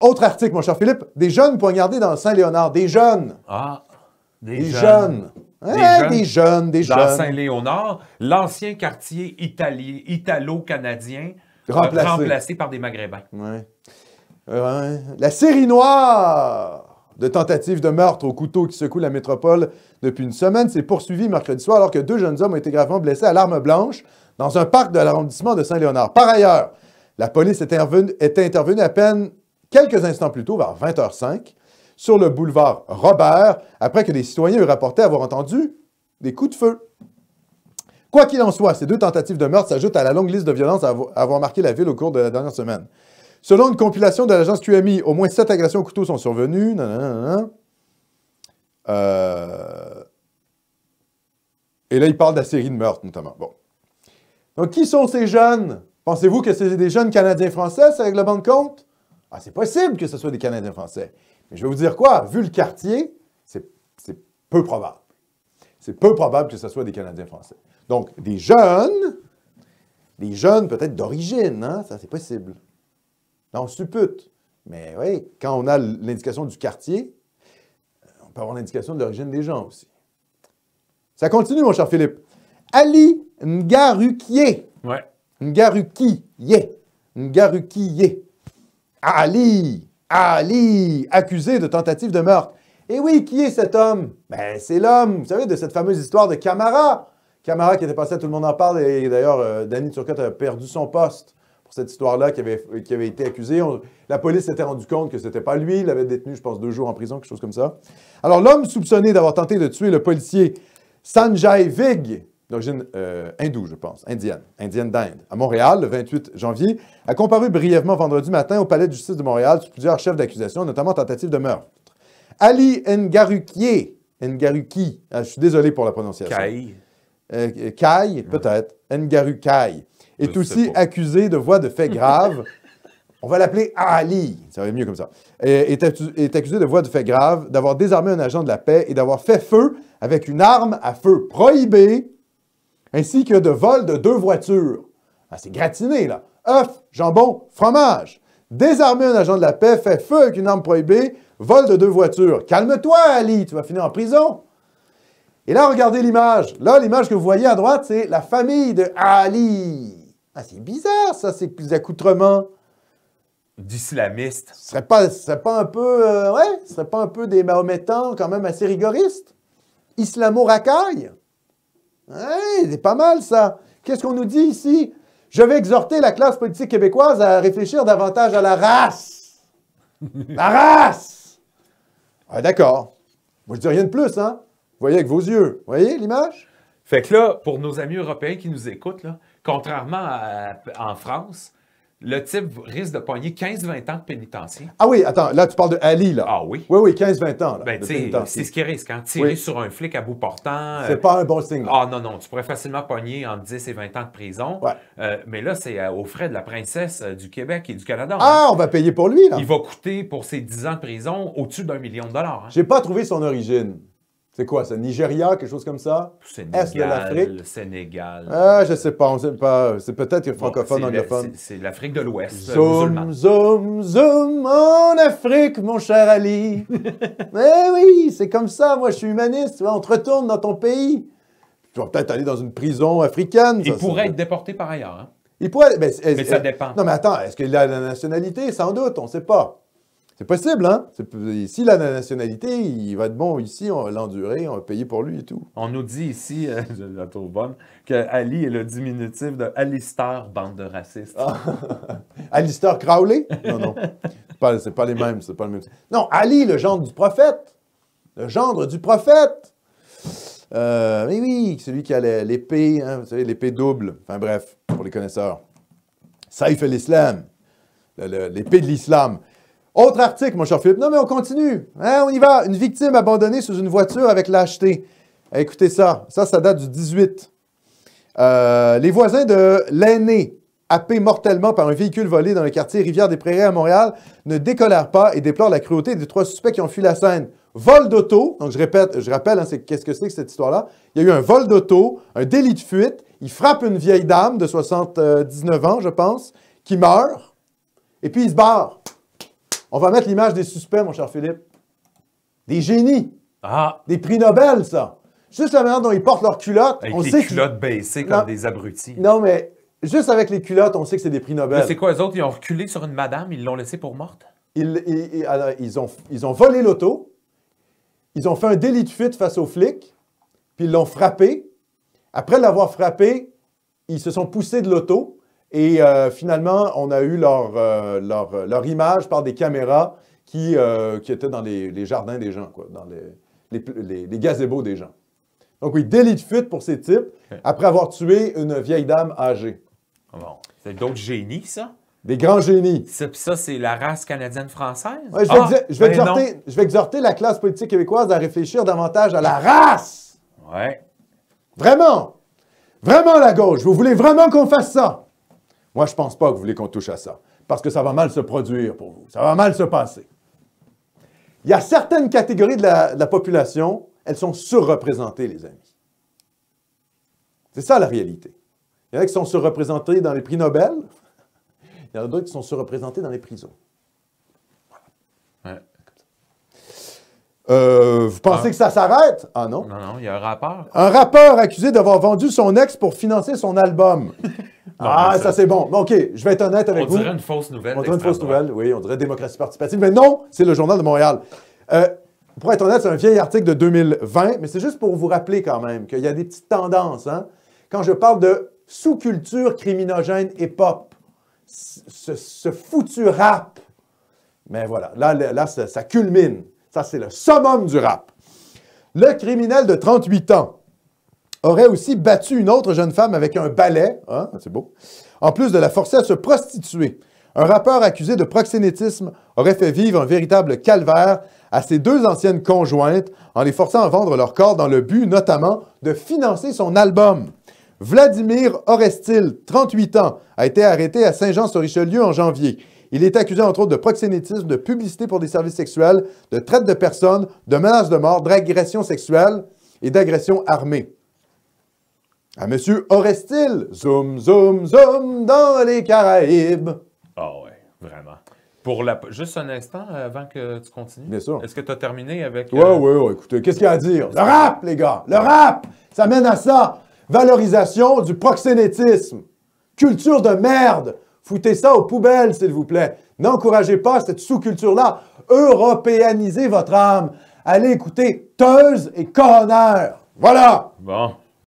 Autre article, mon cher Philippe, des jeunes poignardés dans Saint-Léonard, des jeunes. Ah, des, hein, jeunes. Des, jeunes, des, jeunes, dans Saint-Léonard, l'ancien quartier italo-canadien, euh, remplacé. par des Maghrébins. Euh, la série noire de tentatives de meurtre au couteau qui secoue la métropole depuis une semaine s'est poursuivie mercredi soir alors que deux jeunes hommes ont été gravement blessés à l'arme blanche dans un parc de l'arrondissement de Saint-Léonard. Par ailleurs, la police est intervenue à peine quelques instants plus tôt, vers 20h05, sur le boulevard Robert, après que des citoyens eurent rapporté avoir entendu des coups de feu. Quoi qu'il en soit, ces deux tentatives de meurtre s'ajoutent à la longue liste de violences à avoir marqué la ville au cours de la dernière semaine. Selon une compilation de l'agence QMI, au moins sept agressions au couteau sont survenues. Euh, et là, il parle de la série de meurtres, notamment. Bon. Donc, qui sont ces jeunes? Pensez-vous que c'est des jeunes Canadiens-Français, avec le de compte? Ah, c'est possible que ce soit des Canadiens français. Mais je vais vous dire quoi, vu le quartier, c'est peu probable. C'est peu probable que ce soit des Canadiens français. Donc, des jeunes, des jeunes peut-être d'origine, hein? ça c'est possible. Là, on suppute. Mais oui, quand on a l'indication du quartier, euh, on peut avoir l'indication de l'origine des gens aussi. Ça continue, mon cher Philippe. Ali Ngarukiye. Ouais. Ngarukiye. Ngarukiye. Ali, Ali, accusé de tentative de meurtre. Et oui, qui est cet homme? Ben, c'est l'homme, vous savez, de cette fameuse histoire de Camara. Camara qui était passé, tout le monde en parle, et d'ailleurs, euh, Danny Turcotte a perdu son poste pour cette histoire-là qui avait, été accusé. la police s'était rendue compte que ce n'était pas lui, il avait détenu, je pense, deux jours en prison, quelque chose comme ça. Alors, l'homme soupçonné d'avoir tenté de tuer le policier Sanjay Vig, d'origine euh, hindoue, je pense, indienne, indienne d'Inde, à Montréal, le 28 janvier, a comparu brièvement vendredi matin au palais de justice de Montréal sur plusieurs chefs d'accusation, notamment tentative de meurtre. Ali Ngarukier, Ngaruki, ah, je suis désolé pour la prononciation. Kai. Euh, Kai, peut-être. Ngarukai. Est aussi accusé de voix de fait grave. On va l'appeler Ali, ça va mieux comme ça. est, accusé de voies de fait grave d'avoir désarmé un agent de la paix et d'avoir fait feu avec une arme à feu prohibée ainsi que de vol de deux voitures. Ah, c'est gratiné, là. Œuf, jambon, fromage. Désarmer un agent de la paix, fait feu avec une arme prohibée, vol de deux voitures. Calme-toi, Ali, tu vas finir en prison. Et là, regardez l'image. Là, l'image que vous voyez à droite, c'est la famille de Ali. Ah, c'est bizarre, ça, ces accoutrements. D'islamistes. Ce serait pas, serait pas un peu. Euh, ouais, ce serait pas un peu des mahométans quand même assez rigoristes? Islamo-racaille? Hey, hein, c'est pas mal ça. Qu'est-ce qu'on nous dit ici? Je vais exhorter la classe politique québécoise à réfléchir davantage à la race. La race! Ah, D'accord. Moi, je dis rien de plus, hein? Vous voyez avec vos yeux. Vous voyez l'image? Fait que là, pour nos amis européens qui nous écoutent, là, contrairement en France, le type risque de pogner 15-20 ans de pénitencier. Ah oui, attends, là, tu parles de Ali, là. Ah oui? Oui, oui, 15-20 ans, ben, C'est ce qui risque, hein? Tirer sur un flic à bout portant... Euh, c'est pas un bon signe. Ah non, non, tu pourrais facilement pogner entre 10 et 20 ans de prison. Euh, mais là, c'est euh, aux frais de la princesse du Québec et du Canada. Hein. Ah, on va payer pour lui, là! Il va coûter, pour ses 10 ans de prison, au-dessus d'un million de dollars. Hein? J'ai pas trouvé son origine. C'est quoi, c'est Nigeria, quelque chose comme ça? C'est de l'Afrique? Sénégal. Ah, je sais pas, pas. C'est peut-être francophone, anglophone. C'est l'Afrique de l'Ouest. Euh, zoom, zoom, zoom en Afrique, mon cher Ali. Mais eh oui, c'est comme ça, moi je suis humaniste. On te retourne dans ton pays. Tu vas peut-être aller dans une prison africaine. Il pourrait être déporté par ailleurs. Hein. Il pourrait. Mais, ça dépend. Non, mais attends, est-ce qu'il a la nationalité? Sans doute, on ne sait pas. C'est possible, hein? S'il a la nationalité, il va être bon ici, on va l'endurer, on va payer pour lui et tout. On nous dit ici, la trouve bonne, que Ali est le diminutif de Alistair, bande de racistes. Ah! Alistair Crowley? Non, non. c'est pas les mêmes, c'est pas le même. Non, Ali, le gendre du prophète. Le gendre du prophète. mais euh, oui, celui qui a l'épée, hein, vous savez, l'épée double. Enfin bref, pour les connaisseurs. Saif el-Islam. L'épée de l'islam. Autre article, mon cher Philippe. Non, mais on continue. Hein, on y va. Une victime abandonnée sous une voiture avec lâcheté. Eh, écoutez ça. Ça, ça date du 18. Euh, les voisins de l'aîné, happés mortellement par un véhicule volé dans le quartier Rivière-des-Prairies à Montréal, ne décolèrent pas et déplorent la cruauté des trois suspects qui ont fui la scène. Vol d'auto, donc je répète, je rappelle, hein, qu'est-ce que c'est que cette histoire-là? Il y a eu un vol d'auto, un délit de fuite, il frappe une vieille dame de 79 ans, je pense, qui meurt, et puis il se barre. On va mettre l'image des suspects, mon cher Philippe. Des génies. Ah. Des prix Nobel, ça. Juste la manière dont ils portent leurs culottes. Avec on culottes baissées comme des abrutis. Non, mais juste avec les culottes, on sait que c'est des prix Nobel. Mais C'est quoi, les autres? Ils ont reculé sur une madame, ils l'ont laissée pour morte? Ils, ont, ils ont volé l'auto. Ils ont fait un délit de fuite face aux flics. Puis ils l'ont frappé. Après l'avoir frappé, ils se sont poussés de l'auto. Et euh, finalement, on a eu euh, euh, leur, image par des caméras qui, étaient dans les, jardins des gens, quoi, dans les, les, gazebos des gens. Donc oui, délit de fuite pour ces types, après avoir tué une vieille dame âgée. Ah c'est donc génie, ça? Des grands génies. Ça, c'est la race canadienne-française? je, vais, ah! ben exhorter, je vais exhorter la classe politique québécoise à réfléchir davantage à la race! Ouais. Vraiment! Vraiment, la gauche! Vous voulez vraiment qu'on fasse ça? Moi, je ne pense pas que vous voulez qu'on touche à ça, parce que ça va mal se produire pour vous, ça va mal se passer. Il y a certaines catégories de la, population, elles sont surreprésentées, les amis. C'est ça la réalité. Il y en a qui sont surreprésentés dans les prix Nobel, il y en a d'autres qui sont surreprésentés dans les prisons. Euh, vous pensez ah. que ça s'arrête? Ah non? Non, non, il y a un rappeur. Un rappeur accusé d'avoir vendu son ex pour financer son album. ah, ça, c'est bon. OK, je vais être honnête avec vous. On dirait une fausse nouvelle. On dirait une fausse nouvelle, oui. On dirait démocratie participative. Mais non, c'est le Journal de Montréal. Euh, pour être honnête, c'est un vieil article de 2020, mais c'est juste pour vous rappeler quand même qu'il y a des petites tendances. Hein. Quand je parle de sous-culture criminogène et pop, ce, foutu rap, mais voilà, là, là ça, ça culmine. Ça, c'est le summum du rap. Le criminel de 38 ans aurait aussi battu une autre jeune femme avec un balai, hein, c'est beau, en plus de la forcer à se prostituer. Un rappeur accusé de proxénétisme aurait fait vivre un véritable calvaire à ses deux anciennes conjointes en les forçant à vendre leur corps dans le but notamment de financer son album. Vladimir Orestil, 38 ans, a été arrêté à Saint-Jean-sur-Richelieu en janvier. Il est accusé entre autres de proxénétisme, de publicité pour des services sexuels, de traite de personnes, de menaces de mort, d'agression sexuelle et d'agression armée. À Monsieur Orestil, zoom, zoom, zoom dans les Caraïbes. Ah ouais, vraiment. Pour la... Juste un instant euh, avant que tu continues. Bien sûr. Est-ce que tu as terminé avec. Ouais, euh, oui, ouais, écoutez, qu'est-ce qu'il y a à dire? Le rap, les gars! Le rap! Ça mène à ça! Valorisation du proxénétisme. Culture de merde! Foutez ça aux poubelles, s'il vous plaît. N'encouragez pas cette sous-culture-là. Européanisez votre âme. Allez écouter Teuse et Coroner. Voilà! Bon.